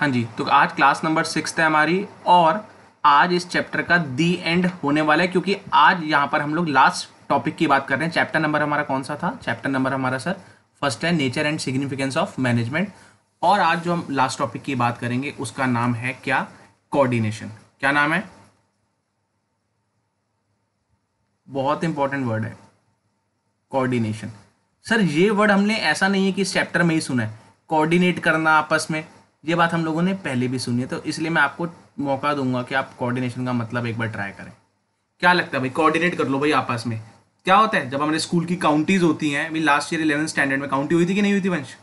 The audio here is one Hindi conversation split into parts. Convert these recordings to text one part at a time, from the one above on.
हाँ जी तो आज क्लास नंबर सिक्स है हमारी और आज इस चैप्टर का दी एंड होने वाला है क्योंकि आज यहाँ पर हम लोग लास्ट टॉपिक की बात कर रहे हैं चैप्टर नंबर हमारा कौन सा था चैप्टर नंबर हमारा सर फर्स्ट है nature and significance of management और आज जो हम लास्ट टॉपिक की बात करेंगे उसका नाम है क्या कोऑर्डिनेशन क्या नाम है बहुत इंपॉर्टेंट वर्ड है कोऑर्डिनेशन सर ये वर्ड हमने ऐसा नहीं है कि इस चैप्टर में ही सुना है कोऑर्डिनेट करना आपस में ये बात हम लोगों ने पहले भी सुनी है तो इसलिए मैं आपको मौका दूंगा कि आप कोऑर्डिनेशन का मतलब एक बार ट्राई करें क्या लगता है भाई कोऑर्डिनेट कर लो भाई आपस में क्या होता है जब हमारे स्कूल की काउंटीज होती हैं अभी लास्ट ईयर इलेवन स्टैंडर्ड में काउंटी हुई थी कि नहीं हुई थी वंश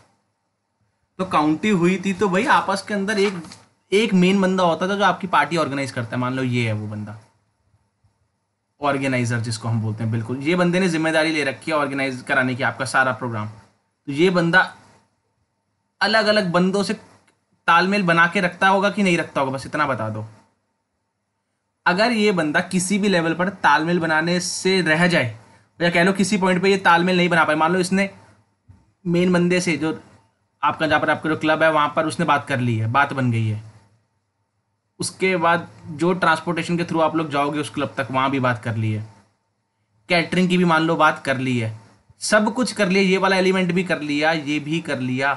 तो काउंटी हुई थी तो भाई आपस के अंदर एक एक मेन बंदा होता था जो आपकी पार्टी ऑर्गेनाइज करता है मान लो ये है वो बंदा ऑर्गेनाइजर जिसको हम बोलते हैं बिल्कुल ये बंदे ने जिम्मेदारी ले रखी है ऑर्गेनाइज कराने की आपका सारा प्रोग्राम तो ये बंदा अलग अलग बंदों से तालमेल बना के रखता होगा कि नहीं रखता होगा बस इतना बता दो अगर ये बंदा किसी भी लेवल पर तालमेल बनाने से रह जाए या कह लो किसी पॉइंट पे ये तालमेल नहीं बना पाए मान लो इसने मेन बंदे से जो आपका जहाँ पर आपका जो क्लब है वहाँ पर उसने बात कर ली है बात बन गई है उसके बाद जो ट्रांसपोर्टेशन के थ्रू आप लोग जाओगे उस क्लब तक वहाँ भी बात कर ली है कैटरिंग की भी मान लो बात कर ली है सब कुछ कर लिया ये वाला एलिमेंट भी कर लिया ये भी कर लिया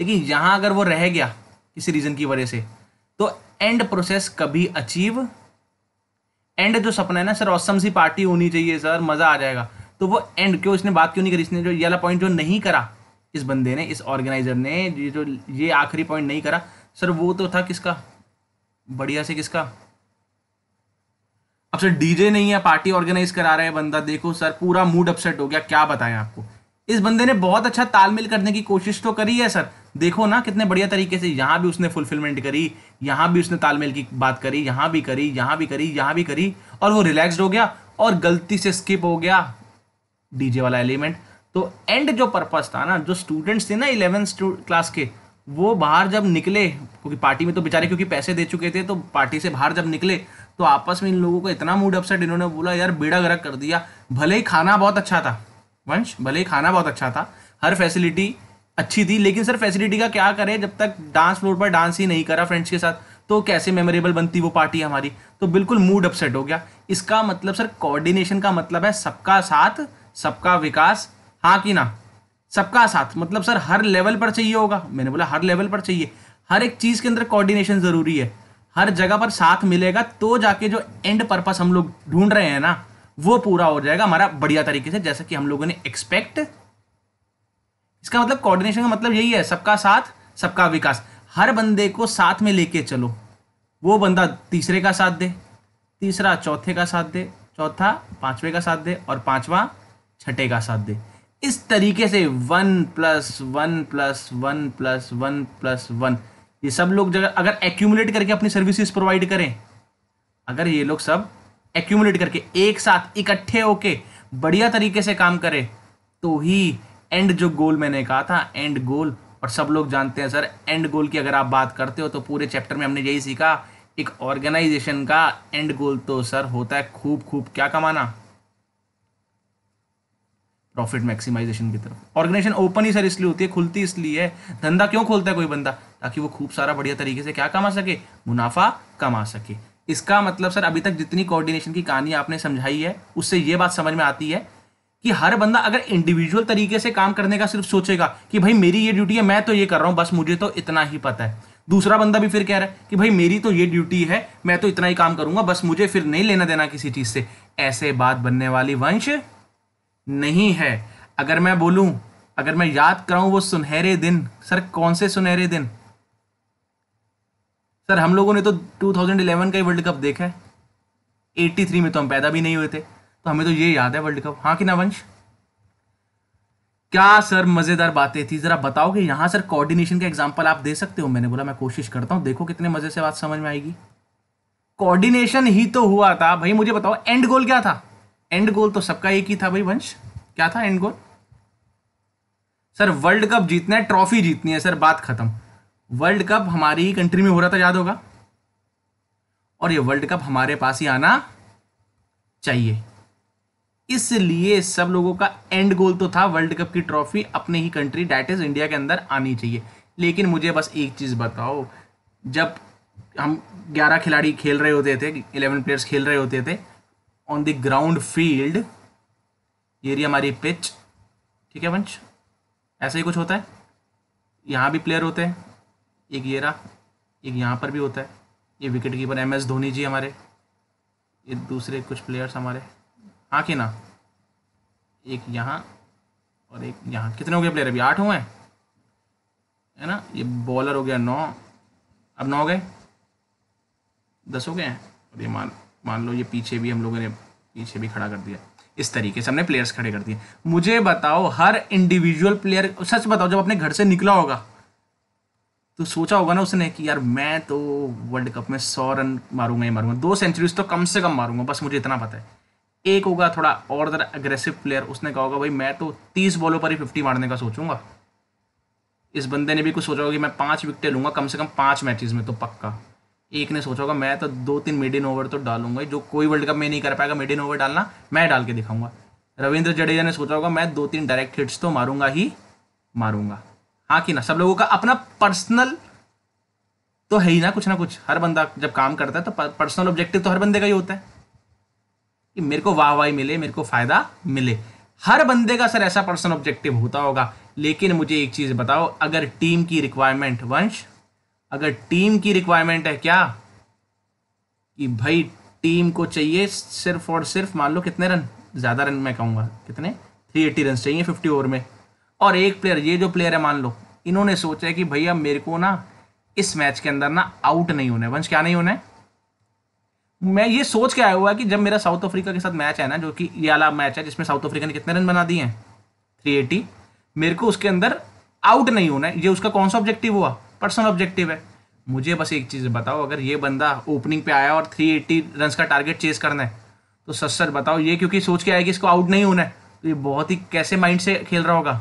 लेकिन यहाँ अगर वो रह गया इसी रीज़न की वजह से तो एंड प्रोसेस कभी अचीव एंड जो सपना है ना सर औसम सी पार्टी होनी चाहिए सर मज़ा आ जाएगा तो वो एंड क्यों इसने बात क्यों नहीं करी इसने जो ये वाला पॉइंट जो नहीं करा इस बंदे ने इस ऑर्गेनाइजर ने ये जो ये आखिरी पॉइंट नहीं करा सर वो तो था किसका बढ़िया से किसका अब सर डीजे नहीं है पार्टी ऑर्गेनाइज करा रहा है बंदा देखो सर पूरा मूड अपसेट हो गया क्या बताएं आपको इस बंदे ने बहुत अच्छा तालमेल करने की कोशिश तो करी है सर देखो ना कितने बढ़िया तरीके से यहाँ भी उसने फुलफिलमेंट करी यहाँ भी उसने तालमेल की बात करी यहाँ भी करी यहाँ भी करी यहाँ भी करी और वो रिलैक्सड हो गया और गलती से स्किप हो गया डीजे वाला एलिमेंट तो एंड जो पर्पज था ना जो स्टूडेंट्स थे ना इलेवेंथ क्लास के वो बाहर जब निकले क्योंकि पार्टी में तो बेचारे क्योंकि पैसे दे चुके थे तो पार्टी से बाहर जब निकले तो आपस में इन लोगों को इतना मूड अपसेट इन्होंने बोला यार बेड़ा गर्क कर दिया भले ही खाना बहुत अच्छा था वंश भले ही खाना बहुत अच्छा था हर फैसिलिटी अच्छी थी लेकिन सर फैसिलिटी का क्या करें जब तक डांस फ्लोर पर डांस ही नहीं करा फ्रेंड्स के साथ तो कैसे मेमोरेबल बनती वो पार्टी हमारी तो बिल्कुल मूड अपसेट हो गया इसका मतलब सर कोऑर्डिनेशन का मतलब है सबका साथ सबका विकास हाँ कि ना सबका साथ मतलब सर हर लेवल पर चाहिए होगा मैंने बोला हर लेवल पर चाहिए हर एक चीज़ के अंदर कोऑर्डिनेशन ज़रूरी है हर जगह पर साथ मिलेगा तो जाके जो एंड पर्पस हम लोग ढूंढ रहे हैं ना वो पूरा हो जाएगा हमारा बढ़िया तरीके से जैसा कि हम लोगों ने एक्सपेक्ट इसका मतलब कोऑर्डिनेशन का मतलब यही है सबका साथ सबका विकास हर बंदे को साथ में लेके चलो वो बंदा तीसरे का साथ दे तीसरा चौथे का साथ दे चौथा पांचवे का साथ दे और पांचवा छठे का साथ दे इस तरीके से one plus one plus one plus one plus one ये सब लोग जगह अगर एक्यूमुलेट करके अपनी सर्विसेज प्रोवाइड करें अगर ये लोग सब एक्यूमुलेट करके एक साथ इकट्ठे होके बढ़िया तरीके से काम करें तो ही एंड जो गोल मैंने कहा था एंड गोल और सब लोग जानते हैं सर एंड गोल की अगर आप बात करते हो तो पूरे चैप्टर में हमने यही सीखा एक ऑर्गेनाइजेशन का एंड गोल तो सर होता है खूब खूब क्या कमाना प्रॉफिट मैक्सिमाइजेशन की तरफ ऑर्गेनाइजेशन ओपन ही सर इसलिए होती है खुलती इसलिए है धंधा क्यों खोलता है कोई बंदा ताकि वो खूब सारा बढ़िया तरीके से क्या कमा सके मुनाफा कमा सके इसका मतलब सर अभी तक जितनी कोऑर्डिनेशन की कहानी आपने समझाई है उससे ये बात समझ में आती है कि हर बंदा अगर इंडिविजुअल तरीके से काम करने का सिर्फ सोचेगा कि भाई मेरी ये ड्यूटी है मैं तो ये कर रहा हूं बस मुझे तो इतना ही पता है दूसरा बंदा भी फिर कह रहा है कि भाई मेरी तो ये ड्यूटी है मैं तो इतना ही काम करूंगा बस मुझे फिर नहीं लेना देना किसी चीज से ऐसे बात बनने वाली वंश नहीं है अगर मैं बोलूं अगर मैं याद कराऊं वो सुनहरे दिन सर कौन से सुनहरे दिन सर हम लोगों ने तो 2011 का ही वर्ल्ड कप देखा है 83 में तो हम पैदा भी नहीं हुए थे तो हमें तो ये याद है वर्ल्ड कप हाँ कि ना वंश क्या सर मज़ेदार बातें थी ज़रा बताओ कि यहां सर कोऑर्डिनेशन का एग्जाम्पल आप दे सकते हो मैंने बोला मैं कोशिश करता हूं देखो कितने मज़े से बात समझ में आएगी कोऑर्डिनेशन ही तो हुआ था भाई मुझे बताओ एंड गोल क्या था एंड गोल तो सबका एक ही था भाई वंश क्या था end goal sir world cup जीतना है ट्रॉफी जीतनी है सर बात खत्म वर्ल्ड कप हमारी कंट्री में हो रहा था याद होगा और ये वर्ल्ड कप हमारे पास ही आना चाहिए इसलिए सब लोगों का एंड गोल तो था वर्ल्ड कप की ट्रॉफी अपने ही कंट्री डैट इज़ इंडिया के अंदर आनी चाहिए लेकिन मुझे बस एक चीज़ बताओ जब हम ग्यारह खिलाड़ी खेल रहे होते थे इलेवन प्लेयर्स खेल रहे होते थे ऑन द ग्राउंड फील्ड ये रही हमारी पिच ठीक है वंश ऐसा ही कुछ होता है यहाँ भी प्लेयर होते हैं एक ये रहा एक यहाँ पर भी होता है ये wicket keeper M S Dhoni ji हमारे ये दूसरे कुछ प्लेयर्स हमारे आँखें ना एक यहाँ और एक यहाँ कितने हो गए प्लेयर अभी आठ हुए हैं है ना ये बॉलर हो गया नौ अब नौ हो गए दस हो गए हैं और ये मान मान लो ये पीछे भी हम लोगों ने पीछे भी खड़ा कर दिया इस तरीके से हमने प्लेयर्स खड़े कर दिए मुझे बताओ हर इंडिविजुअल प्लेयर सच बताओ जब अपने घर से निकला होगा तो सोचा होगा ना उसने कि यार मैं तो वर्ल्ड कप में सौ रन मारूंगा ही मारूंगा दो सेंचुरीज तो कम से कम मारूंगा बस मुझे इतना पता है एक होगा थोड़ा और ज़रा अग्रेसिव प्लेयर उसने कहा होगा भाई मैं तो तीस बॉलों पर ही फिफ्टी मारने का सोचूंगा इस बंदे ने भी कुछ सोचा होगा कि मैं पाँच विकटें लूँगा कम से कम पाँच मैचेज में तो पक्का एक ने सोचा होगा मैं तो दो तीन मिडियन ओवर तो डालूंगा जो कोई वर्ल्ड कप में नहीं कर पाएगा मिडियन ओवर डालना मैं डाल के दिखाऊंगा रविंद्र जडेजा ने सोचा होगा मैं दो तीन डायरेक्ट हिट्स तो मारूंगा ही मारूंगा हाँ कि ना सब लोगों का अपना पर्सनल तो है ही ना कुछ ना कुछ हर बंदा जब काम करता है तो पर्सनल ऑब्जेक्टिव तो हर बंदे का ही होता है कि मेरे को वाहवाही मिले मेरे को फ़ायदा मिले हर बंदे का सर ऐसा पर्सनल ऑब्जेक्टिव होता होगा लेकिन मुझे एक चीज़ बताओ अगर टीम की रिक्वायरमेंट वंश अगर टीम की रिक्वायरमेंट है क्या कि भाई टीम को चाहिए सिर्फ और सिर्फ मान लो कितने रन ज़्यादा रन मैं कहूंगा कितने थ्री एट्टी रन चाहिए फिफ्टी ओवर में और एक प्लेयर ये जो प्लेयर है मान लो इन्होंने सोचा है कि भैया मेरे को ना इस मैच के अंदर ना आउट नहीं होना है वंश क्या नहीं होना है मैं ये सोच के आया हुआ कि जब मेरा साउथ अफ्रीका के साथ मैच है ना जो कि ये वाला मैच है जिसमें साउथ अफ्रीका ने कितने रन बना दिए हैं थ्री एटी मेरे को उसके अंदर आउट नहीं होना है ये उसका कौन सा ऑब्जेक्टिव हुआ पर्सनल ऑब्जेक्टिव है मुझे बस एक चीज़ बताओ अगर ये बंदा ओपनिंग पे आया और थ्री एट्टी रन का टारगेट चेस करना है तो सच सच बताओ ये क्योंकि सोच के आया कि इसको आउट नहीं होना है तो ये बहुत ही कैसे माइंड से खेल रहा होगा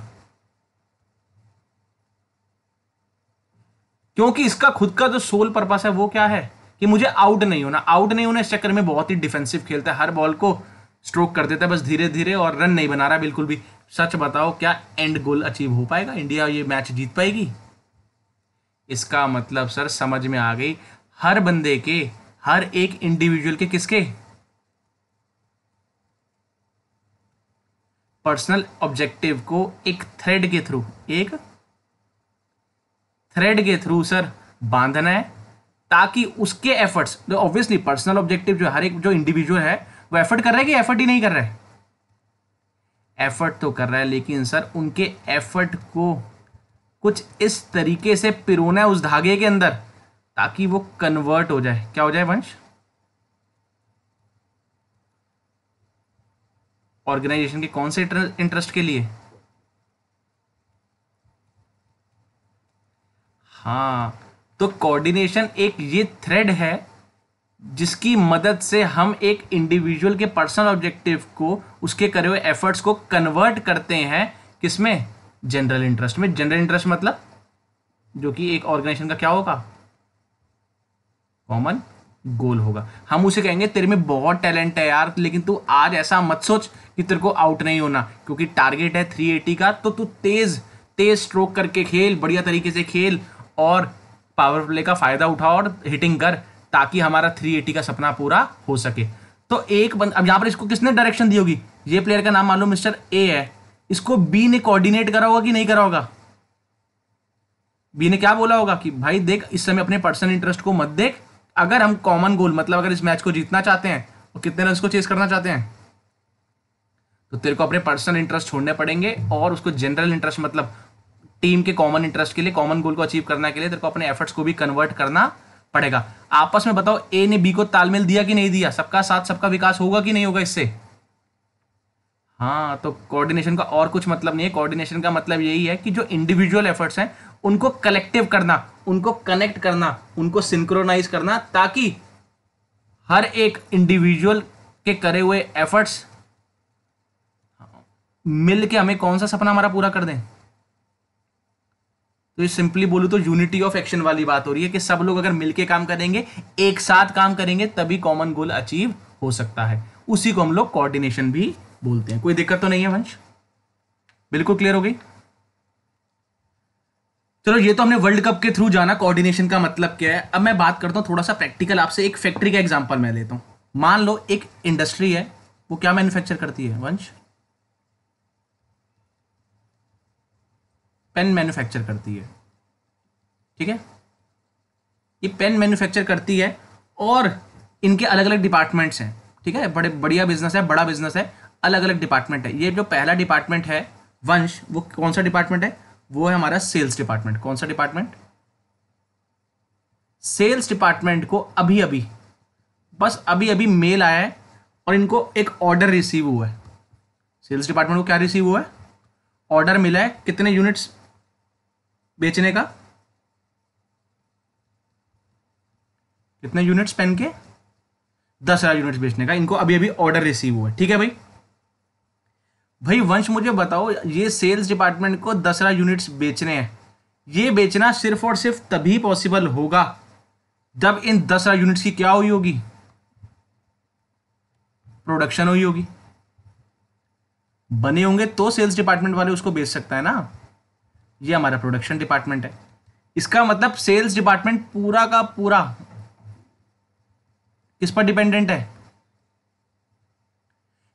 क्योंकि इसका खुद का जो सोल पर्पस है वो क्या है कि मुझे आउट नहीं होना आउट नहीं होना इस चक्कर में बहुत ही डिफेंसिव खेलता है हर बॉल को स्ट्रोक कर देता है बस धीरे धीरे और रन नहीं बना रहा बिल्कुल भी सच बताओ क्या एंड गोल अचीव हो पाएगा इंडिया ये मैच जीत पाएगी इसका मतलब सर समझ में आ गई हर बंदे के हर एक इंडिविजुअल के किसके पर्सनल ऑब्जेक्टिव को एक थ्रेड के थ्रू एक थ्रेड के थ्रू सर बांधना है ताकि उसके एफर्ट्स ऑब्वियसली पर्सनल ऑब्जेक्टिव जो हर एक जो इंडिविजुअल है वो एफर्ट कर रहा है कि एफर्ट ही नहीं कर रहा है एफर्ट तो कर रहा है लेकिन सर उनके एफर्ट को कुछ इस तरीके से पिरोना है उस धागे के अंदर ताकि वो कन्वर्ट हो जाए क्या हो जाए वंश ऑर्गेनाइजेशन के कौन से इंटरेस्ट के लिए हाँ तो कोऑर्डिनेशन एक ये थ्रेड है जिसकी मदद से हम एक इंडिविजुअल के पर्सनल ऑब्जेक्टिव को उसके करे हुए एफर्ट्स को कन्वर्ट करते हैं किसमें जनरल इंटरेस्ट में जनरल इंटरेस्ट मतलब जो कि एक ऑर्गेनाइजेशन का क्या होगा कॉमन गोल होगा हम उसे कहेंगे तेरे में बहुत टैलेंट है यार लेकिन तू आज ऐसा मत सोच कि तेरे को आउट नहीं होना क्योंकि टारगेट है 380 का तो तू तेज तेज स्ट्रोक करके खेल बढ़िया तरीके से खेल और पावर प्ले का फ़ायदा उठाओ और हिटिंग कर ताकि हमारा थ्री एटी का सपना पूरा हो सके तो एक बंद अब यहाँ पर इसको किसने डायरेक्शन दी होगी ये प्लेयर का नाम मालूम मिस्टर ए है इसको बी ने कोऑर्डिनेट करा होगा कि नहीं करा होगा बी ने क्या बोला होगा कि भाई देख इस समय अपने पर्सनल इंटरेस्ट को मत देख अगर हम कॉमन गोल मतलब अगर इस मैच को जीतना चाहते हैं और तो कितने रन को चेस करना चाहते हैं तो तेरे को अपने पर्सनल इंटरेस्ट छोड़ने पड़ेंगे और उसको जनरल इंटरेस्ट मतलब टीम के कॉमन इंटरेस्ट के लिए कॉमन गोल को अचीव करने के लिए तेरे को अपने एफर्ट्स को भी कन्वर्ट करना पड़ेगा आपस में बताओ ए ने बी को तालमेल दिया कि नहीं दिया सबका साथ सबका विकास होगा कि नहीं होगा इससे हाँ तो कोऑर्डिनेशन का और कुछ मतलब नहीं है कोऑर्डिनेशन का मतलब यही है कि जो इंडिविजुअल एफर्ट्स हैं उनको कलेक्टिव करना उनको कनेक्ट करना उनको सिंक्रोनाइज करना ताकि हर एक इंडिविजुअल के करे हुए एफर्ट्स मिल के हमें कौन सा सपना हमारा पूरा कर दें तो ये सिंपली बोलूँ तो यूनिटी ऑफ एक्शन वाली बात हो रही है कि सब लोग अगर मिलके काम करेंगे एक साथ काम करेंगे तभी कॉमन गोल अचीव हो सकता है उसी को हम लोग कोऑर्डिनेशन भी बोलते हैं कोई दिक्कत तो नहीं है वंश बिल्कुल क्लियर हो गई चलो ये तो हमने वर्ल्ड कप के थ्रू जाना कोऑर्डिनेशन का मतलब क्या है अब मैं बात करता हूँ थोड़ा सा प्रैक्टिकल आपसे एक फैक्ट्री का एग्जाम्पल मैं लेता हूँ मान लो एक इंडस्ट्री है वो क्या मैन्युफैक्चर करती है वंश पेन मैन्युफैक्चर करती है ठीक है ये पेन मैन्युफैक्चर करती है और इनके अलग अलग डिपार्टमेंट्स हैं ठीक है बड़े बढ़िया बिजनेस है बड़ा बिजनेस है अलग अलग डिपार्टमेंट है ये जो पहला डिपार्टमेंट है वंश वो कौन सा डिपार्टमेंट है वो है हमारा सेल्स डिपार्टमेंट कौन सा डिपार्टमेंट सेल्स डिपार्टमेंट को अभी अभी बस अभी अभी मेल आया है और इनको एक ऑर्डर रिसीव हुआ है सेल्स डिपार्टमेंट को क्या रिसीव हुआ है ऑर्डर मिला है कितने यूनिट्स बेचने का कितने यूनिट्स पेन के दस हजार यूनिट्स बेचने का इनको अभी अभी ऑर्डर रिसीव हुआ ठीक है भाई भाई वंश मुझे बताओ ये सेल्स डिपार्टमेंट को दस हजार यूनिट्स बेचने हैं ये बेचना सिर्फ और सिर्फ तभी पॉसिबल होगा जब इन दस हजार यूनिट्स की क्या हुई होगी प्रोडक्शन हुई होगी बने होंगे तो सेल्स डिपार्टमेंट वाले उसको बेच सकता है ना ये हमारा प्रोडक्शन डिपार्टमेंट है इसका मतलब सेल्स डिपार्टमेंट पूरा का पूरा किस पर डिपेंडेंट है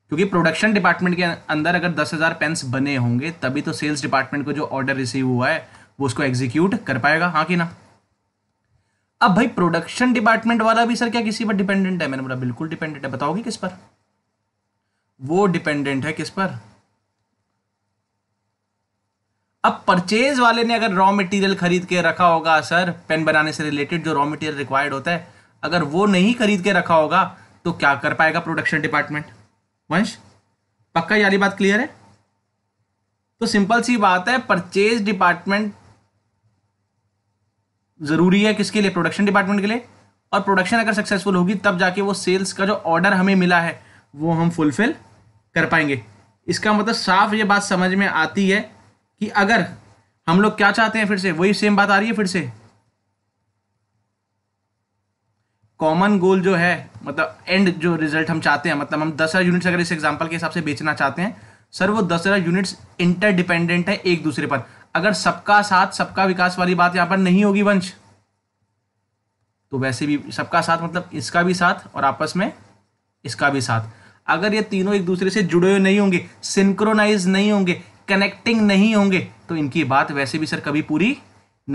क्योंकि प्रोडक्शन डिपार्टमेंट के अंदर अगर दस हज़ार पेन्स बने होंगे तभी तो सेल्स डिपार्टमेंट को जो ऑर्डर रिसीव हुआ है वो उसको एग्जीक्यूट कर पाएगा हाँ कि ना अब भाई प्रोडक्शन डिपार्टमेंट वाला भी सर क्या किसी पर डिपेंडेंट है मैंने बोला बिल्कुल डिपेंडेंट है बताओगे किस पर वो डिपेंडेंट है किस पर अब परचेज वाले ने अगर रॉ मटेरियल खरीद के रखा होगा सर पेन बनाने से रिलेटेड जो रॉ मटेरियल रिक्वायर्ड होता है अगर वो नहीं खरीद के रखा होगा तो क्या कर पाएगा प्रोडक्शन डिपार्टमेंट वंश पक्का यारी बात क्लियर है तो सिंपल सी बात है परचेज डिपार्टमेंट जरूरी है किसके लिए प्रोडक्शन डिपार्टमेंट के लिए और प्रोडक्शन अगर सक्सेसफुल होगी तब जाके वो सेल्स का जो ऑर्डर हमें मिला है वो हम फुलफिल कर पाएंगे इसका मतलब साफ ये बात समझ में आती है कि अगर हम लोग क्या चाहते हैं फिर से वही सेम बात आ रही है फिर से कॉमन गोल जो है मतलब एंड जो रिजल्ट हम चाहते हैं मतलब हम दस हज़ार यूनिट्स अगर इस एग्जाम्पल के हिसाब से बेचना चाहते हैं सर वो दस हज़ार यूनिट्स इंटरडिपेंडेंट है एक दूसरे पर अगर सबका साथ सबका विकास वाली बात यहां पर नहीं होगी वंश तो वैसे भी सबका साथ मतलब इसका भी साथ और आपस में इसका भी साथ अगर ये तीनों एक दूसरे से जुड़े हुए नहीं होंगे सिंक्रोनाइज नहीं होंगे कनेक्टिंग नहीं होंगे तो इनकी बात वैसे भी सर कभी पूरी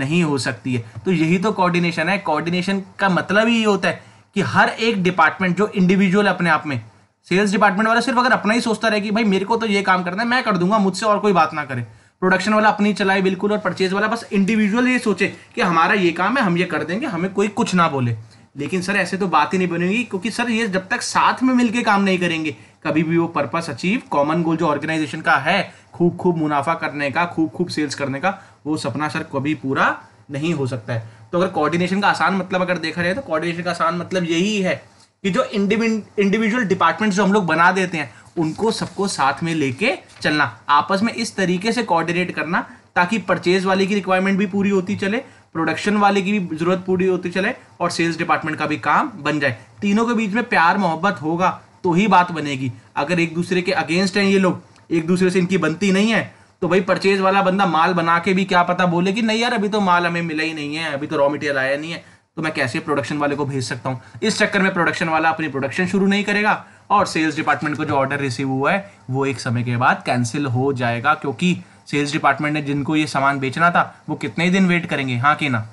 नहीं हो सकती है तो यही तो कोऑर्डिनेशन है कोऑर्डिनेशन का मतलब ही ये होता है कि हर एक डिपार्टमेंट जो इंडिविजुअल अपने आप में सेल्स डिपार्टमेंट वाला सिर्फ अगर अपना ही सोचता रहे कि भाई मेरे को तो ये काम करना है मैं कर दूंगा मुझसे और कोई बात ना करे प्रोडक्शन वाला अपनी चलाए बिल्कुल और परचेज वाला बस इंडिविजुअल ये सोचे कि हमारा ये काम है हम ये कर देंगे हमें कोई कुछ ना बोले लेकिन सर ऐसे तो बात ही नहीं बनेगी क्योंकि सर ये जब तक साथ में मिलके काम नहीं करेंगे कभी भी वो पर्पस अचीव कॉमन गोल जो ऑर्गेनाइजेशन का है खूब खूब मुनाफा करने का खूब खूब सेल्स करने का वो सपना सर कभी पूरा नहीं हो सकता है तो अगर कोऑर्डिनेशन का आसान मतलब अगर देखा जाए तो कोऑर्डिनेशन का आसान मतलब यही है कि जो इंडिविजुअल डिपार्टमेंट जो हम लोग बना देते हैं उनको सबको साथ में लेके चलना आपस में इस तरीके से कोऑर्डिनेट करना ताकि परचेज वाले की रिक्वायरमेंट भी पूरी होती चले प्रोडक्शन वाले की भी जरूरत पूरी होती चले और सेल्स डिपार्टमेंट का भी काम बन जाए तीनों के बीच में प्यार मोहब्बत होगा तो ही बात बनेगी अगर एक दूसरे के अगेंस्ट हैं ये लोग एक दूसरे से इनकी बनती नहीं है तो भाई परचेज वाला बंदा माल बना के भी क्या पता बोले कि नहीं यार अभी तो माल हमें मिला ही नहीं है अभी तो रॉ मटेरियल आया नहीं है तो मैं कैसे प्रोडक्शन वाले को भेज सकता हूँ इस चक्कर में प्रोडक्शन वाला अपनी प्रोडक्शन शुरू नहीं करेगा और सेल्स डिपार्टमेंट को जो ऑर्डर रिसीव हुआ है वो एक समय के बाद कैंसिल हो जाएगा क्योंकि सेल्स डिपार्टमेंट ने जिनको ये सामान बेचना था वो कितने दिन वेट करेंगे हाँ के ना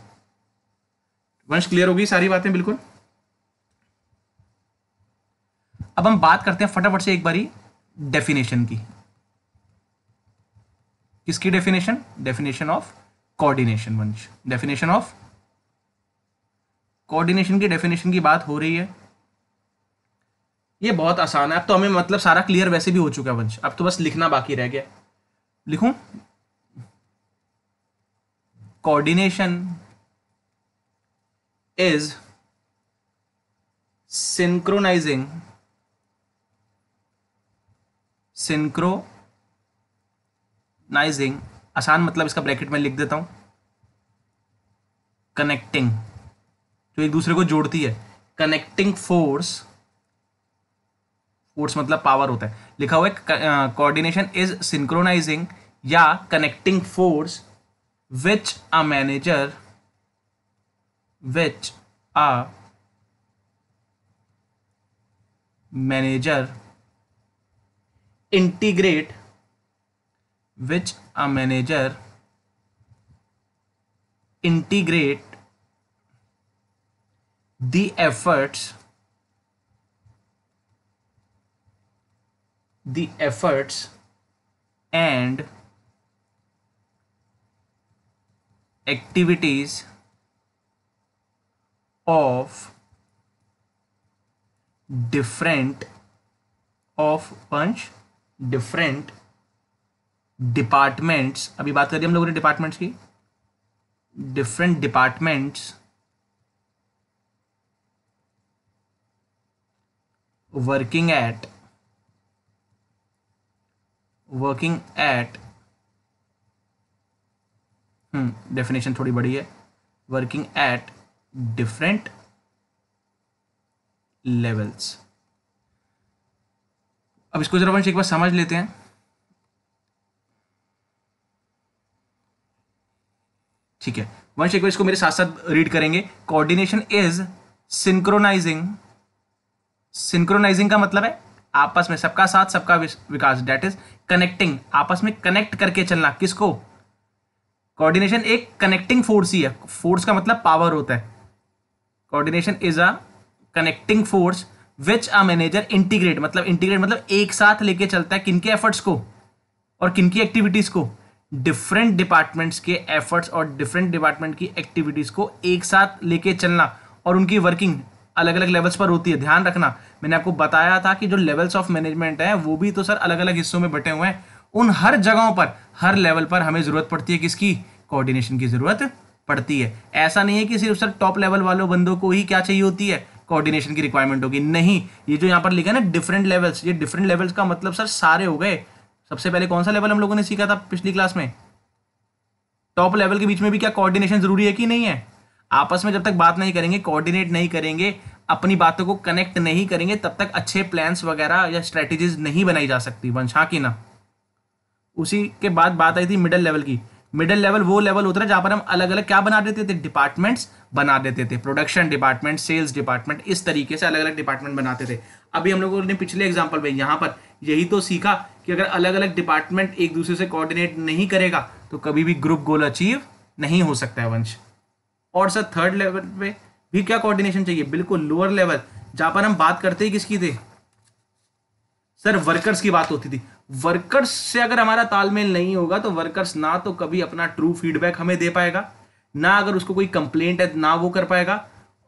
वंश क्लियर होगी सारी बातें बिल्कुल अब हम बात करते हैं फटाफट से एक बारी डेफिनेशन की किसकी डेफिनेशन डेफिनेशन ऑफ कोऑर्डिनेशन वंश डेफिनेशन ऑफ कोऑर्डिनेशन की डेफिनेशन की बात हो रही है ये बहुत आसान है अब तो हमें मतलब सारा क्लियर वैसे भी हो चुका है वंश अब तो बस लिखना बाकी रह गया लिखू कोऑर्डिनेशन इज सिंक्रोनाइजिंग सिंक्रोनाइजिंग आसान मतलब इसका ब्रैकेट में लिख देता हूं कनेक्टिंग जो एक दूसरे को जोड़ती है कनेक्टिंग फोर्स फोर्स मतलब पावर होता है लिखा हुआ है कोऑर्डिनेशन इज सिंक्रोनाइजिंग या connecting force which a manager which a manager integrate which a manager integrate the efforts the efforts and activities of different of bunch different departments अभी बात करिए हम लोगों ने डिपार्टमेंट्स की different departments working at working at definition थोड़ी बड़ी है वर्किंग एट डिफरेंट लेवल्स अब इसको जरा वंश एक बार समझ लेते हैं ठीक है वंश एक बार इसको मेरे साथ साथ रीड करेंगे कोऑर्डिनेशन इज सिंक्रोनाइजिंग सिंक्रोनाइजिंग का मतलब है आपस में सबका साथ सबका विकास डेट इज कनेक्टिंग आपस में कनेक्ट करके चलना किसको कोऑर्डिनेशन एक कनेक्टिंग फोर्स ही है फोर्स का मतलब पावर होता है coordination is a connecting force which a manager integrate मतलब इंटीग्रेट मतलब एक साथ लेके चलता है किनके एफर्ट्स को और किनकी एक्टिविटीज़ को डिफरेंट डिपार्टमेंट्स के एफर्ट्स और डिफरेंट डिपार्टमेंट की एक्टिविटीज़ को एक साथ लेके चलना और उनकी वर्किंग अलग अलग लेवल्स पर होती है ध्यान रखना मैंने आपको बताया था कि जो लेवल्स ऑफ मैनेजमेंट है वो भी तो सर अलग अलग हिस्सों में बटे हुए हैं उन हर जगहों पर हर लेवल पर हमें ज़रूरत पड़ती है किसकी कोऑर्डिनेशन की ज़रूरत पड़ती है ऐसा नहीं है कि सिर्फ सर टॉप लेवल वालों बंदों को ही क्या चाहिए होती है कोऑर्डिनेशन की रिक्वायरमेंट होगी नहीं ये जो यहाँ पर लिखा है ना डिफरेंट लेवल्स ये डिफरेंट लेवल्स का मतलब सर सारे हो गए सबसे पहले कौन सा लेवल हम लोगों ने सीखा था पिछली क्लास में टॉप लेवल के बीच में भी क्या कोऑर्डिनेशन जरूरी है कि नहीं है आपस में जब तक बात नहीं करेंगे कोऑर्डिनेट नहीं करेंगे अपनी बातों को कनेक्ट नहीं करेंगे तब तक अच्छे प्लान्स वगैरह या स्ट्रेटजीज नहीं बनाई जा सकती वंशा हाँ की ना उसी के बाद बात आई थी मिडल लेवल की मिडिल लेवल वो लेवल होता है जहां पर हम अलग अलग क्या बना देते थे डिपार्टमेंट्स बना देते थे प्रोडक्शन डिपार्टमेंट सेल्स डिपार्टमेंट इस तरीके से अलग अलग डिपार्टमेंट बनाते थे अभी हम लोगों ने पिछले एग्जाम्पल में यहाँ पर यही तो सीखा कि अगर अलग अलग डिपार्टमेंट एक दूसरे से कोऑर्डिनेट नहीं करेगा तो कभी भी ग्रुप गोल अचीव नहीं हो सकता है वंश और सर थर्ड लेवल पे भी क्या कोऑर्डिनेशन चाहिए बिल्कुल लोअर लेवल जहां पर हम बात करते ही किसकी थे सर वर्कर्स की बात होती थी वर्कर्स से अगर हमारा तालमेल नहीं होगा तो वर्कर्स ना तो कभी अपना ट्रू फीडबैक हमें दे पाएगा ना अगर उसको कोई कंप्लेंट है ना वो कर पाएगा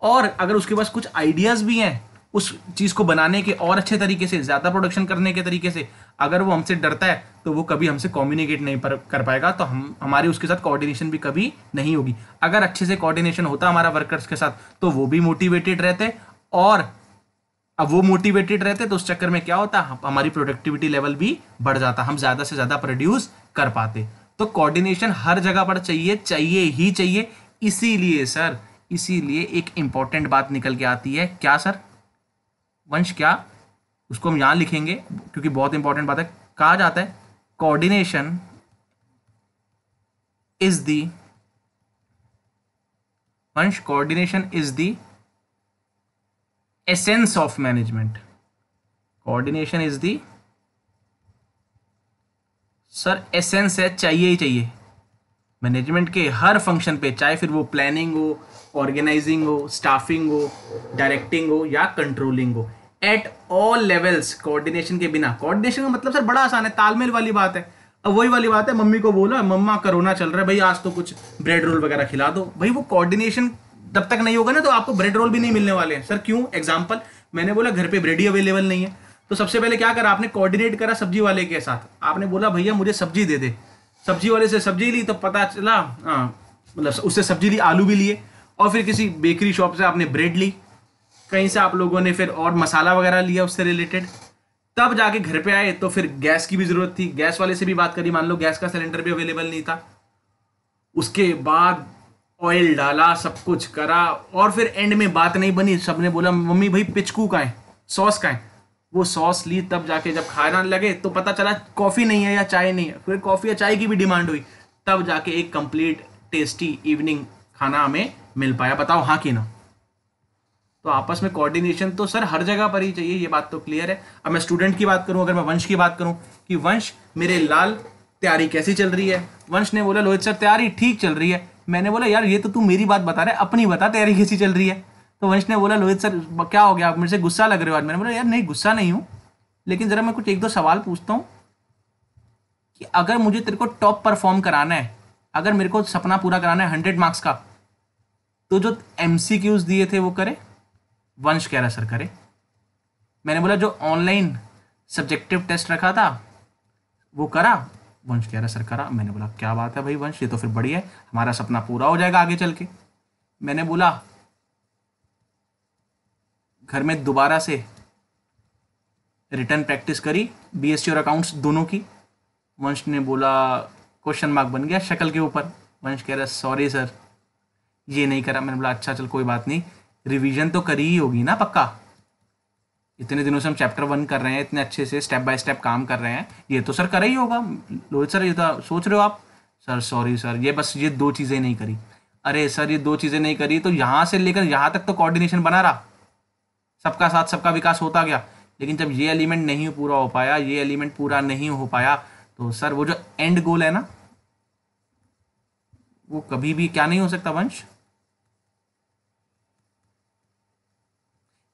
और अगर उसके पास कुछ आइडियाज़ भी हैं उस चीज़ को बनाने के और अच्छे तरीके से ज़्यादा प्रोडक्शन करने के तरीके से अगर वो हमसे डरता है तो वो कभी हमसे कम्युनिकेट नहीं पर, कर पाएगा तो हम हमारे उसके साथ कोऑर्डिनेशन भी कभी नहीं होगी अगर अच्छे से कोऑर्डिनेशन होता हमारा वर्कर्स के साथ तो वो भी मोटिवेटेड रहते और अब वो मोटिवेटेड रहते तो उस चक्कर में क्या होता हमारी प्रोडक्टिविटी लेवल भी बढ़ जाता हम ज़्यादा से ज़्यादा प्रोड्यूस कर पाते तो कोऑर्डिनेशन हर जगह पर चाहिए चाहिए ही चाहिए इसीलिए सर इसीलिए एक इंपॉर्टेंट बात निकल के आती है क्या सर वंश क्या उसको हम यहां लिखेंगे क्योंकि बहुत इंपॉर्टेंट बात है कहा जाता है कोऑर्डिनेशन इज दी वंश coordination is the essence of management coordination is the sir essence है चाहिए ही चाहिए मैनेजमेंट के हर फंक्शन पे चाहे फिर वो प्लानिंग हो ऑर्गेनाइजिंग हो स्टाफिंग हो डायरेक्टिंग हो या कंट्रोलिंग हो एट ऑल लेवल्स कोऑर्डिनेशन के बिना कोऑर्डिनेशन का मतलब सर बड़ा आसान है तालमेल वाली बात है अब वही वाली बात है मम्मी को बोला मम्मा कोरोना चल रहा है भाई आज तो कुछ ब्रेड रोल वगैरह खिला दो भाई वो कोऑर्डिनेशन तब तक नहीं होगा ना तो आपको ब्रेड रोल भी नहीं मिलने वाले हैं सर क्यों एग्जाम्पल मैंने बोला घर पर ब्रेड ही अवेलेबल नहीं है तो सबसे पहले क्या करा आपने कोऑर्डिनेट करा सब्जी वाले के साथ आपने बोला भैया मुझे सब्जी दे दे सब्जी वाले से सब्जी ली तो पता चला हाँ, मतलब उससे सब्जी ली आलू भी लिए और फिर किसी बेकरी शॉप से आपने ब्रेड ली कहीं से आप लोगों ने फिर और मसाला वगैरह लिया उससे रिलेटेड तब जाके घर पे आए तो फिर गैस की भी ज़रूरत थी गैस वाले से भी बात करी मान लो गैस का सिलेंडर भी अवेलेबल नहीं था उसके बाद ऑयल डाला सब कुछ करा और फिर एंड में बात नहीं बनी सब ने बोला मम्मी भाई पिचकू का है सॉस का है वो सॉस ली तब जाके जब खाना लगे तो पता चला कॉफ़ी नहीं है या चाय नहीं है फिर कॉफ़ी या चाय की भी डिमांड हुई तब जाके एक कंप्लीट टेस्टी इवनिंग खाना हमें मिल पाया बताओ हाँ कि ना तो आपस में कोऑर्डिनेशन तो सर हर जगह पर ही चाहिए ये बात तो क्लियर है अब मैं स्टूडेंट की बात करूँ अगर मैं वंश की बात करूँ कि वंश मेरे लाल तैयारी कैसी चल रही है वंश ने बोला लोहित सर तैयारी ठीक चल रही है मैंने बोला यार ये तो तू मेरी बात बता रहे अपनी बता तेरी खींची चल रही है तो वंश ने बोला लोहित सर क्या हो गया आप मेरे से गुस्सा लग रहे हो आज मैंने बोला यार नहीं गुस्सा नहीं हूँ लेकिन ज़रा मैं कुछ एक दो सवाल पूछता हूँ कि अगर मुझे तेरे को टॉप परफॉर्म कराना है अगर मेरे को सपना पूरा कराना है हंड्रेड मार्क्स का तो जो एम सी क्यूज दिए थे वो करे वंश कह रहा सर करे मैंने बोला जो ऑनलाइन सब्जेक्टिव टेस्ट रखा था वो करा वंश कह रहा करा मैंने बोला क्या बात है भाई वंश ये तो फिर बड़ी है हमारा सपना पूरा हो जाएगा आगे चल के मैंने बोला घर में दोबारा से रिटर्न प्रैक्टिस करी बीएससी और अकाउंट्स दोनों की वंश ने बोला क्वेश्चन मार्क बन गया शक्ल के ऊपर वंश कह रहा सॉरी सर ये नहीं करा मैंने बोला अच्छा चल कोई बात नहीं रिवीजन तो करी ही होगी ना पक्का इतने दिनों से हम चैप्टर वन कर रहे हैं इतने अच्छे से स्टेप बाय स्टेप काम कर रहे हैं ये तो सर कर ही होगा लोहित सर ये तो सोच रहे हो आप सर सॉरी सर ये बस ये दो चीज़ें नहीं करी अरे सर ये दो चीज़ें नहीं करी तो यहाँ से लेकर यहाँ तक तो कोऑर्डिनेशन बना रहा सबका साथ सबका विकास होता गया लेकिन जब ये एलिमेंट नहीं पूरा हो पाया ये एलिमेंट पूरा नहीं हो पाया तो सर वो जो एंड गोल है ना वो कभी भी क्या नहीं हो सकता वंश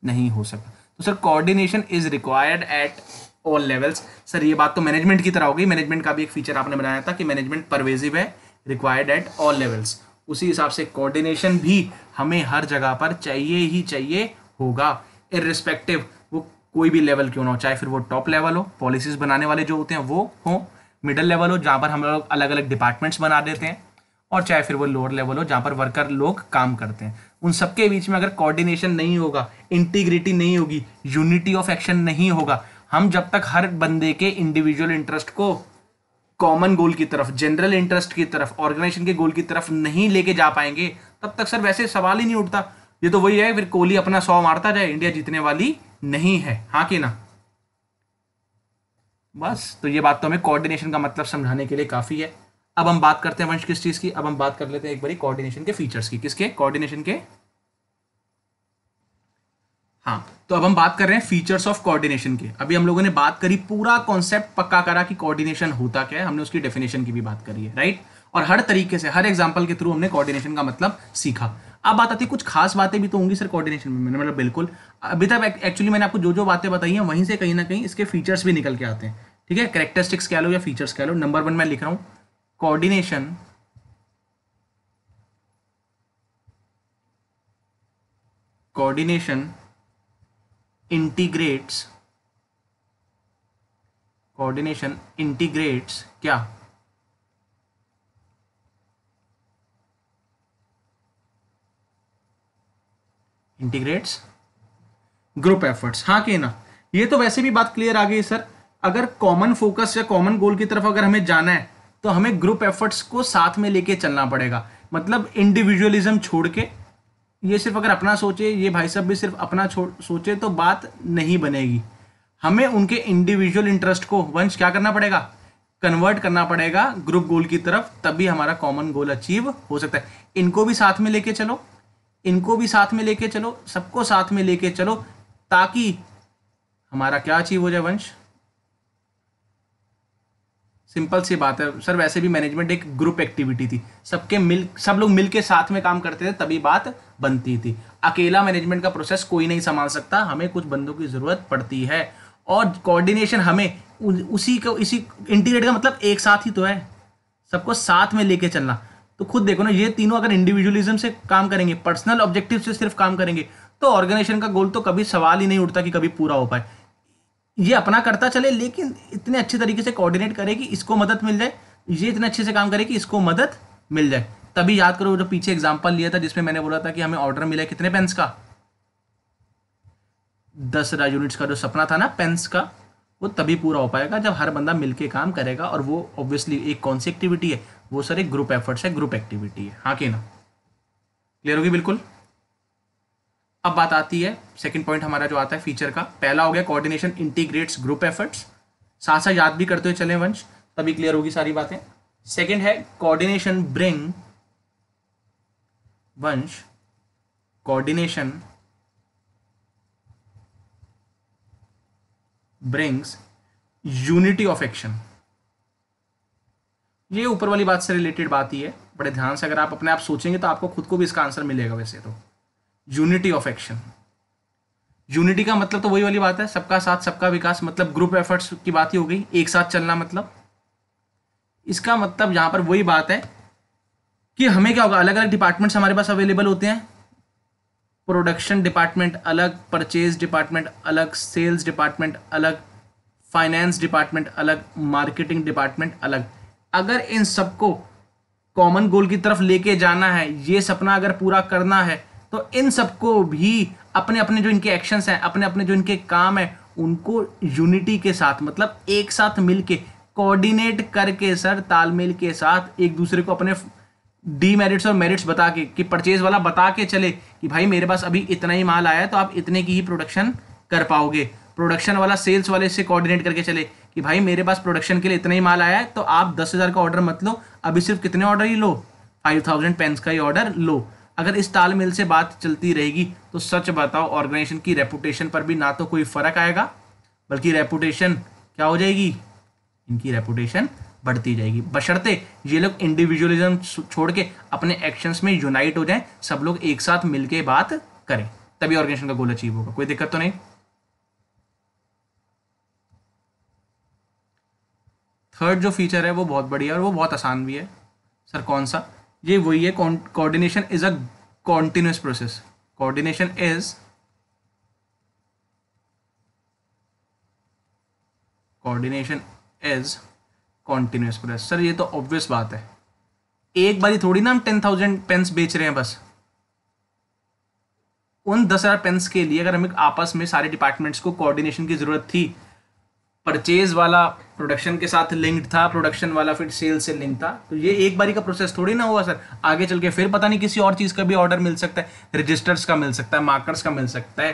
नहीं हो सकता तो sir coordination is required at all levels sir ये बात तो मैनेजमेंट की तरह हो गई मैनेजमेंट का भी एक फीचर आपने बनाया था कि मैनेजमेंट परवेजिव है रिक्वायर्ड एट ऑल लेवल्स उसी हिसाब से कोऑर्डिनेशन भी हमें हर जगह पर चाहिए ही चाहिए होगा इरिस्पेक्टिव वो कोई भी लेवल क्यों ना हो चाहे फिर वो टॉप लेवल हो पॉलिसीज बनाने वाले जो होते हैं वो हो मिडल लेवल हो जहाँ पर हम लोग अलग अलग डिपार्टमेंट्स बना देते हैं और चाहे फिर वो लोअर लेवल हो जहाँ पर वर्कर लोग काम करते हैं उन सबके बीच में अगर कोऑर्डिनेशन नहीं होगा इंटीग्रिटी नहीं होगी यूनिटी ऑफ एक्शन नहीं होगा हम जब तक हर बंदे के इंडिविजुअल इंटरेस्ट को कॉमन गोल की तरफ जनरल इंटरेस्ट की तरफ ऑर्गेनाइजेशन के गोल की तरफ नहीं लेके जा पाएंगे तब तक सर वैसे सवाल ही नहीं उठता ये तो वही है फिर कोहली अपना सौ मारता जाए इंडिया जीतने वाली नहीं है हाँ कि ना बस तो ये बात तो हमें कोऑर्डिनेशन का मतलब समझाने के लिए काफ़ी है अब हम बात करते हैं वंश किस चीज की अब हम बात कर लेते हैं एक बारी कोऑर्डिनेशन के फीचर्स की किसके कोऑर्डिनेशन के हाँ तो अब हम बात कर रहे हैं फीचर्स ऑफ कोऑर्डिनेशन के अभी हम लोगों ने बात करी पूरा कॉन्सेप्ट पक्का करा कि कोऑर्डिनेशन होता क्या है हमने उसकी डेफिनेशन की भी बात करी है राइट और हर तरीके से हर एग्जाम्पल के थ्रू हमने कॉर्डिनेशन का मतलब सीखा अब बात आती है कुछ खास बातें भी तो होंगी सर कोऑर्डिनेशन में मैंने मतलब बिल्कुल अभी तक एक्चुअली मैंने आपको जो जो बातें बताई हैं वहीं से कहीं ना कहीं इसके फीचर्स भी निकल के आते हैं ठीक है करेक्टरिस्टिक्स कह लो या फीचर्स कह लो नंबर वन मैं लिख रहा हूँ coordination coordination integrates coordination integrates क्या इंटीग्रेट्स ग्रुप एफर्ट्स हाँ के ना ये तो वैसे भी बात क्लियर आ गई सर अगर कॉमन फोकस या कॉमन गोल की तरफ अगर हमें जाना है तो हमें ग्रुप एफर्ट्स को साथ में लेके चलना पड़ेगा मतलब इंडिविजुअलिज्म छोड़ के ये सिर्फ अगर अपना सोचे ये भाई साहब भी सिर्फ अपना सोचे तो बात नहीं बनेगी हमें उनके इंडिविजुअल इंटरेस्ट को वंश क्या करना पड़ेगा कन्वर्ट करना पड़ेगा ग्रुप गोल की तरफ तभी हमारा कॉमन गोल अचीव हो सकता है इनको भी साथ में लेके चलो इनको भी साथ में लेके चलो सबको साथ में लेके चलो ताकि हमारा क्या अचीव हो जाए वंश सिंपल सी बात है सर वैसे भी मैनेजमेंट एक ग्रुप एक्टिविटी थी सबके मिल सब लोग मिल साथ में काम करते थे तभी बात बनती थी अकेला मैनेजमेंट का प्रोसेस कोई नहीं संभाल सकता हमें कुछ बंदों की ज़रूरत पड़ती है और कोऑर्डिनेशन हमें उसी को इसी इंटीग्रेट का मतलब एक साथ ही तो है सबको साथ में लेके चलना तो खुद देखो ना ये तीनों अगर इंडिविजुअलिज्म से काम करेंगे पर्सनल ऑब्जेक्टिव से सिर्फ काम करेंगे तो ऑर्गेनाइजेशन का गोल तो कभी सवाल ही नहीं उठता कि कभी पूरा हो पाए ये अपना करता चले लेकिन इतने अच्छे तरीके से कोऑर्डिनेट करे कि इसको मदद मिल जाए ये इतने अच्छे से काम करे कि इसको मदद मिल जाए तभी याद करो जो पीछे एग्जाम्पल लिया था जिसमें मैंने बोला था कि हमें ऑर्डर मिला कितने पेन्स का दस हजार यूनिट्स का जो सपना था ना पेन्स का वो तभी पूरा हो पाएगा जब हर बंदा मिलके काम करेगा और वो ऑब्वियसली एक कौन सी एक्टिविटी है वो सर एक ग्रुप एफर्ट्स है ग्रुप एक्टिविटी है हाँ के ना क्लियर होगी बिल्कुल अब बात आती है सेकंड पॉइंट हमारा जो आता है फीचर का पहला हो गया कोऑर्डिनेशन इंटीग्रेट्स ग्रुप एफर्ट्स साथ साथ याद भी करते हुए चले वंश तभी क्लियर होगी सारी बातें सेकंड है कोऑर्डिनेशन ब्रिंग वंश coordination brings unity of action ये ऊपर वाली बात से रिलेटेड बात ही है बड़े ध्यान से अगर आप अपने आप सोचेंगे तो आपको खुद को भी इसका आंसर मिलेगा वैसे तो यूनिटी ऑफ एक्शन यूनिटी का मतलब तो वही वाली बात है सबका साथ सबका विकास मतलब ग्रुप एफर्ट्स की बात ही हो गई एक साथ चलना मतलब इसका मतलब यहां पर वही बात है कि हमें क्या होगा अलग अलग डिपार्टमेंट्स हमारे पास अवेलेबल होते हैं प्रोडक्शन डिपार्टमेंट अलग परचेज डिपार्टमेंट अलग सेल्स डिपार्टमेंट अलग फाइनेंस डिपार्टमेंट अलग मार्केटिंग डिपार्टमेंट अलग अगर इन सबको कॉमन गोल की तरफ लेके जाना है ये सपना अगर पूरा करना है तो इन सबको भी अपने अपने जो इनके एक्शंस हैं अपने अपने जो इनके काम हैं उनको यूनिटी के साथ मतलब एक साथ मिल के कोऑर्डिनेट करके सर तालमेल के साथ एक दूसरे को अपने डी मेरिट्स और मेरिट्स बता के कि परचेज वाला बता के चले कि भाई मेरे पास अभी इतना ही माल आया है तो आप इतने की ही प्रोडक्शन कर पाओगे प्रोडक्शन वाला सेल्स वाले से कोऑर्डिनेट करके चले कि भाई मेरे पास प्रोडक्शन के लिए इतना ही माल आया है तो आप दस हज़ार का ऑर्डर मत लो अभी सिर्फ कितने ऑर्डर ही लो फाइव थाउजेंड पेंस का ही ऑर्डर लो अगर इस तालमेल से बात चलती रहेगी तो सच बताओ ऑर्गेनाइजेशन की रेपुटेशन पर भी ना तो कोई फर्क आएगा बल्कि रेपुटेशन क्या हो जाएगी इनकी रेपुटेशन बढ़ती जाएगी बशर्ते ये लोग इंडिविजुअलिज्म छोड़ के अपने एक्शंस में यूनाइट हो जाएं सब लोग एक साथ मिलके बात करें तभी ऑर्गेनाइजेशन का गोल अचीव होगा कोई दिक्कत तो नहीं थर्ड जो फीचर है वो बहुत बढ़िया और वो बहुत आसान भी है सर कौन सा ये वही है coordination is a continuous process coordination is coordination is continuous process sir ये तो ऑब्वियस बात है एक बारी थोड़ी ना हम टेन थाउजेंड पेन्स बेच रहे हैं बस उन दस हज़ार पेन्स के लिए अगर हमें आपस में सारे डिपार्टमेंट्स को कोऑर्डिनेशन की ज़रूरत थी परचेज वाला प्रोडक्शन के साथ लिंक्ड था प्रोडक्शन वाला फिर सेल से लिंक था तो ये एक बारी का प्रोसेस थोड़ी ना हुआ सर आगे चल के फिर पता नहीं किसी और चीज़ का भी ऑर्डर मिल सकता है रजिस्टर्स का मिल सकता है मार्कर्स का मिल सकता है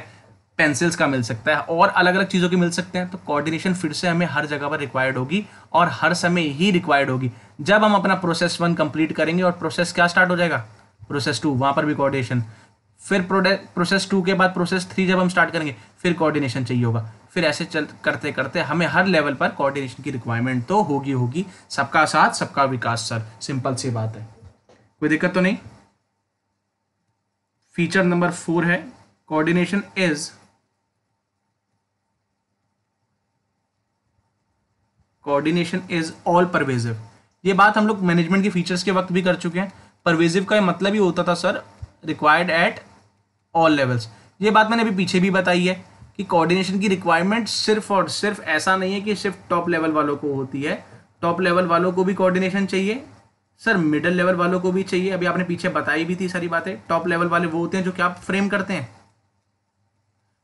पेंसिल्स का मिल सकता है और अलग अलग चीज़ों के मिल सकते हैं तो कोऑर्डिनेशन फिर से हमें हर जगह पर रिक्वायर्ड होगी और हर समय ही रिक्वायर्ड होगी जब हम अपना प्रोसेस वन कंप्लीट करेंगे और प्रोसेस क्या स्टार्ट हो जाएगा प्रोसेस टू वहाँ पर भी कोऑर्डिनेशन फिर प्रोसेस टू के बाद प्रोसेस थ्री जब हम स्टार्ट करेंगे फिर कोऑर्डिनेशन चाहिए होगा फिर ऐसे चल करते करते हमें हर लेवल पर कोऑर्डिनेशन की रिक्वायरमेंट तो होगी होगी सबका साथ सबका विकास सर सिंपल सी बात है कोई दिक्कत तो नहीं फीचर नंबर फोर है coordination is coordination is all pervasive ये बात हम लोग मैनेजमेंट के फीचर्स के वक्त भी कर चुके हैं परवेजिव का मतलब ही होता था sir required at all levels ये बात मैंने अभी पीछे भी बताई है कि कोऑर्डिनेशन की रिक्वायरमेंट सिर्फ और सिर्फ ऐसा नहीं है कि सिर्फ टॉप लेवल वालों को होती है टॉप लेवल वालों को भी कोऑर्डिनेशन चाहिए सर मिडिल लेवल वालों को भी चाहिए अभी आपने पीछे बताई भी थी सारी बातें टॉप लेवल वाले वो होते हैं जो कि आप फ्रेम करते हैं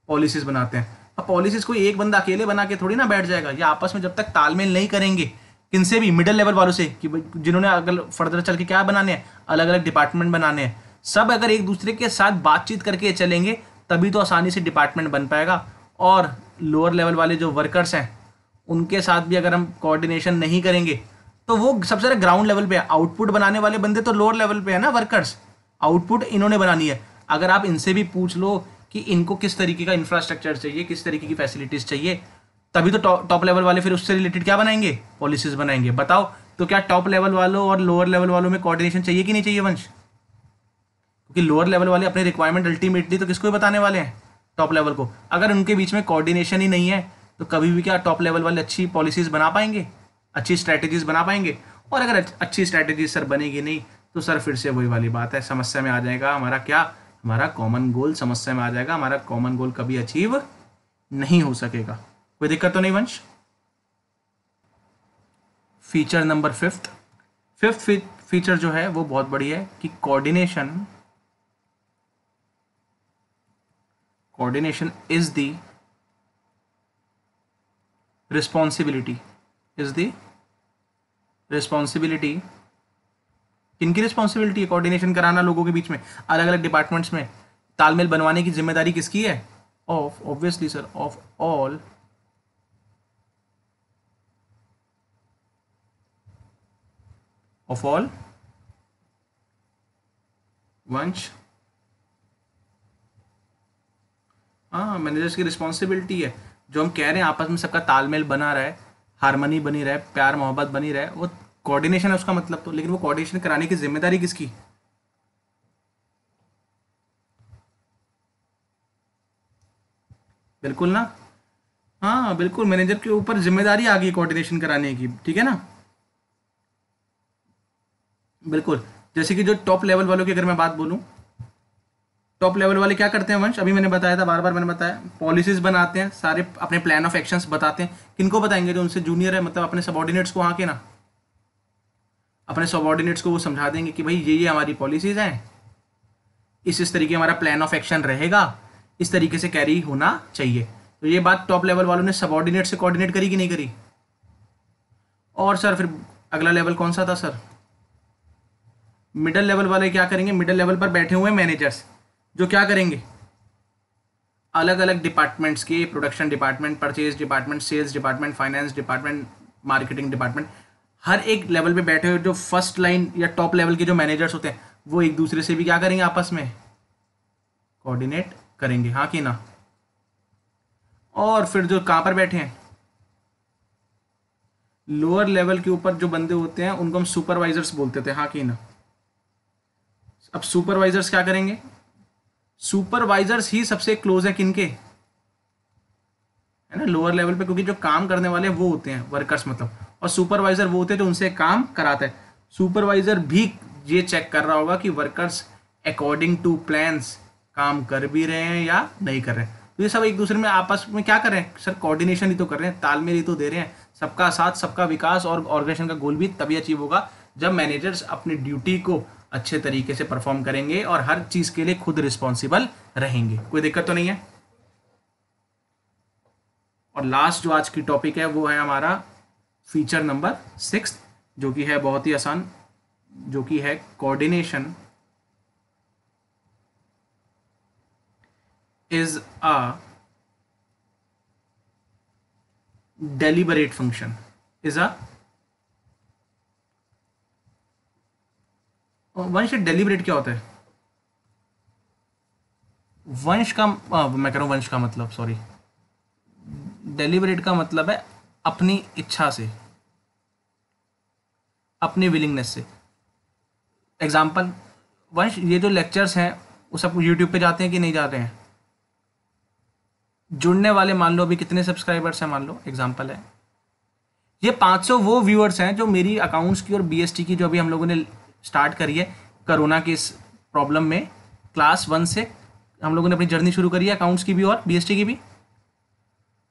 पॉलिसीज बनाते हैं अब पॉलिसीज कोई एक बंदा अकेले बना के थोड़ी ना बैठ जाएगा या आपस में जब तक तालमेल नहीं करेंगे किनसे भी मिडिल लेवल वालों से कि जिन्होंने अगर फर्दर चल के क्या बनाने हैं अलग अलग डिपार्टमेंट बनाने हैं सब अगर एक दूसरे के साथ बातचीत करके चलेंगे तभी तो आसानी से डिपार्टमेंट बन पाएगा और लोअर लेवल वाले जो वर्कर्स हैं उनके साथ भी अगर हम कोऑर्डिनेशन नहीं करेंगे तो वो सबसे ज़्यादा ग्राउंड लेवल पे आउटपुट बनाने वाले बंदे तो लोअर लेवल पे है ना वर्कर्स आउटपुट इन्होंने बनानी है अगर आप इनसे भी पूछ लो कि इनको किस तरीके का इंफ्रास्ट्रक्चर चाहिए किस तरीके की फैसिलिटीज़ चाहिए तभी तो टॉप टॉप लेवल वाले फिर उससे रिलेटेड क्या बनाएंगे पॉलिसीज़ बनाएंगे बताओ तो क्या टॉप लेवल वालों और लोअर लेवल वालों में कोऑर्डिनेशन चाहिए कि नहीं चाहिए वंश क्योंकि लोअर लेवल वाले अपने रिक्वायरमेंट अल्टीमेटली तो किसको बताने वाले हैं टॉप लेवल को अगर उनके बीच में कोऑर्डिनेशन ही नहीं है तो कभी भी क्या टॉप लेवल वाले अच्छी पॉलिसीज़ बना पाएंगे अच्छी स्ट्रैटेजीज बना पाएंगे और अगर अच्छी स्ट्रैटेजी सर बनेगी नहीं तो सर फिर से वही वाली बात है समस्या में आ जाएगा हमारा क्या हमारा कॉमन गोल समस्या में आ जाएगा हमारा कॉमन गोल कभी अचीव नहीं हो सकेगा कोई दिक्कत तो नहीं वंश feature number fifth fifth feature जो है वो बहुत बड़ी है कि coordination coordination is the responsibility is the responsibility किनकी रिस्पॉन्सिबिलिटी है कोऑर्डिनेशन कराना लोगों के बीच में अलग अलग डिपार्टमेंट्स में तालमेल बनवाने की जिम्मेदारी किसकी है of obviously sir of all of all वंश हाँ मैनेजर्स की रिस्पॉन्सिबिलिटी है जो हम कह रहे हैं आपस में सबका तालमेल बना रहा है हारमोनी बनी रहे प्यार मोहब्बत बनी रहे वो कोऑर्डिनेशन है उसका मतलब तो लेकिन वो कोऑर्डिनेशन कराने की जिम्मेदारी किसकी बिल्कुल ना हाँ बिल्कुल मैनेजर के ऊपर जिम्मेदारी आ गई कोऑर्डिनेशन कराने की ठीक है ना बिल्कुल जैसे कि जो टॉप लेवल वालों की अगर मैं बात बोलूँ टॉप लेवल वाले क्या करते हैं वंश अभी मैंने बताया था बार बार मैंने बताया पॉलिसीज बनाते हैं सारे अपने प्लान ऑफ एक्शन बताते हैं किनको बताएंगे जो उनसे जूनियर है मतलब अपने सबॉर्डिनेट्स को आके ना अपने सबॉर्डिनेट्स को वो समझा देंगे कि भाई ये ये हमारी पॉलिसीज़ हैं इस इस तरीके हमारा प्लान ऑफ एक्शन रहेगा इस तरीके से कैरी होना चाहिए तो ये बात टॉप लेवल वालों ने सबॉर्डिनेट से कोऑर्डिनेट करी कि नहीं करी और सर फिर अगला लेवल कौन सा था सर मिडल लेवल वाले क्या करेंगे मिडल लेवल पर बैठे हुए मैनेजर्स जो क्या करेंगे अलग अलग डिपार्टमेंट्स के production department purchase department sales department finance department marketing department हर एक लेवल पे बैठे हुए जो फर्स्ट लाइन या टॉप लेवल के जो मैनेजर्स होते हैं वो एक दूसरे से भी क्या करेंगे आपस में कोऑर्डिनेट करेंगे हाँ कि ना और फिर जो कहाँ पर बैठे हैं लोअर लेवल के ऊपर जो बंदे होते हैं उनको हम सुपरवाइजर्स बोलते थे हाँ कि ना अब सुपरवाइजर्स क्या करेंगे सुपरवाइजर्स ही सबसे क्लोज है किनके है ना लोअर लेवल पे क्योंकि जो काम करने वाले वो होते हैं वर्कर्स मतलब और सुपरवाइजर वो होते हैं जो उनसे काम कराते हैं सुपरवाइजर भी ये चेक कर रहा होगा कि वर्कर्स अकॉर्डिंग टू प्लान काम कर भी रहे हैं या नहीं कर रहे हैं तो ये सब एक दूसरे में आपस में क्या कर रहे हैं सर कोऑर्डिनेशन ही तो कर रहे हैं तालमेल ही तो दे रहे हैं सबका साथ सबका विकास और ऑर्गेनाइजेशन का गोल भी तभी अचीव होगा जब मैनेजर्स अपनी ड्यूटी को अच्छे तरीके से परफॉर्म करेंगे और हर चीज के लिए खुद रिस्पॉन्सिबल रहेंगे कोई दिक्कत तो नहीं है और लास्ट जो आज की टॉपिक है वो है हमारा फीचर नंबर सिक्स जो कि है बहुत ही आसान जो कि है coordination is a deliberate function is a वंश डेलीबरेट क्या होता है वंश का आ, मैं कह रहा हूँ वंश का मतलब सॉरी डेलीबरेट का मतलब है अपनी इच्छा से अपनी विलिंगनेस से एग्जाम्पल वंश ये जो लेक्चर्स हैं वो सब यूट्यूब पे जाते हैं कि नहीं जाते हैं जुड़ने वाले मान लो अभी कितने सब्सक्राइबर्स हैं मान लो एग्जाम्पल है ये 500 वो व्यूअर्स हैं जो मेरी अकाउंट्स की और बीएसटी की जो अभी हम लोगों ने स्टार्ट करिए कोरोना के इस प्रॉब्लम में क्लास वन से हम लोगों ने अपनी जर्नी शुरू करी है अकाउंट्स की भी और बी की भी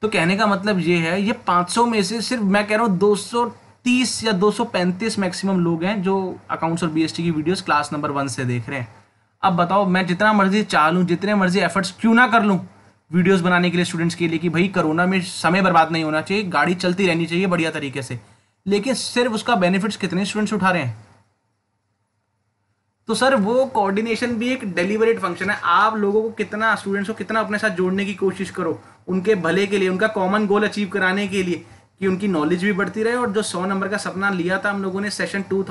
तो कहने का मतलब ये है ये 500 में से सिर्फ मैं कह रहा हूँ 230 या 235 मैक्सिमम लोग हैं जो अकाउंट्स और बी की वीडियोस क्लास नंबर वन से देख रहे हैं अब बताओ मैं जितना मर्जी चाह लूँ जितने मर्जी एफर्ट्स क्यों ना कर लूँ वीडियोस बनाने के लिए स्टूडेंट्स के लिए कि भाई कोरोना में समय बर्बाद नहीं होना चाहिए गाड़ी चलती रहनी चाहिए बढ़िया तरीके से लेकिन सिर्फ उसका बेनिफिट्स कितने स्टूडेंट्स उठा रहे हैं तो सर वो कोऑर्डिनेशन भी एक डेलीवरेट फंक्शन है आप लोगों को कितना स्टूडेंट्स को कितना अपने साथ जोड़ने की कोशिश करो उनके भले के लिए उनका कॉमन गोल अचीव कराने के लिए कि उनकी नॉलेज भी बढ़ती रहे और जो सौ नंबर का सपना लिया था हम लोगों ने सेशन टू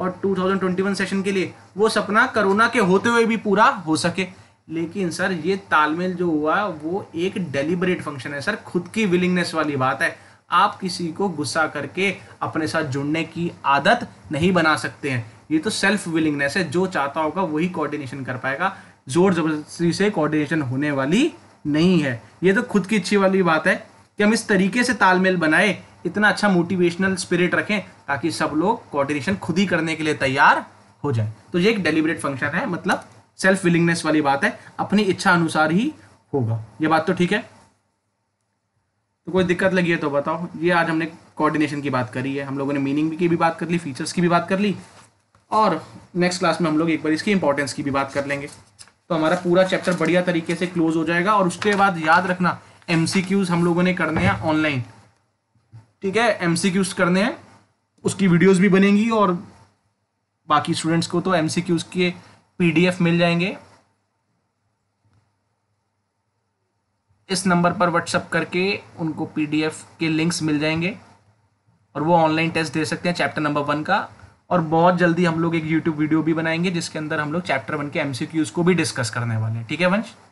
और 2021 सेशन के लिए वो सपना कोरोना के होते हुए भी पूरा हो सके लेकिन सर ये तालमेल जो हुआ वो एक डेलीबरेट फंक्शन है सर खुद की विलिंगनेस वाली बात है आप किसी को गुस्सा करके अपने साथ जुड़ने की आदत नहीं बना सकते हैं ये तो सेल्फ विलिंगनेस है जो चाहता होगा वही कोऑर्डिनेशन कर पाएगा जोर जबरदस्ती से कोऑर्डिनेशन होने वाली नहीं है ये तो खुद की इच्छी वाली बात है कि हम इस तरीके से तालमेल बनाए इतना अच्छा मोटिवेशनल स्पिरिट रखें ताकि सब लोग कोऑर्डिनेशन खुद ही करने के लिए तैयार हो जाए तो ये एक डेलीबरेट फंक्शन है मतलब सेल्फ विलिंगनेस वाली बात है अपनी इच्छा अनुसार ही होगा ये बात तो ठीक है तो कोई दिक्कत लगी है तो बताओ ये आज हमने कोऑर्डिनेशन की बात करी है हम लोगों ने मीनिंग की भी बात कर ली फीचर्स की भी बात कर ली और नेक्स्ट क्लास में हम लोग एक बार इसकी इंपॉर्टेंस की भी बात कर लेंगे तो हमारा पूरा चैप्टर बढ़िया तरीके से क्लोज हो जाएगा और उसके बाद याद रखना एम हम लोगों ने करने हैं ऑनलाइन ठीक है एम करने हैं उसकी वीडियोस भी बनेंगी और बाकी स्टूडेंट्स को तो एम के पीडीएफ मिल जाएंगे इस नंबर पर व्हाट्सअप करके उनको पीडीएफ के लिंक्स मिल जाएंगे और वो ऑनलाइन टेस्ट दे सकते हैं चैप्टर नंबर वन का और बहुत जल्दी हम लोग एक यूट्यूब वीडियो भी बनाएंगे जिसके अंदर हम लोग चैप्टर वन के एमसीक्यूज को भी डिस्कस करने वाले हैं ठीक है वंश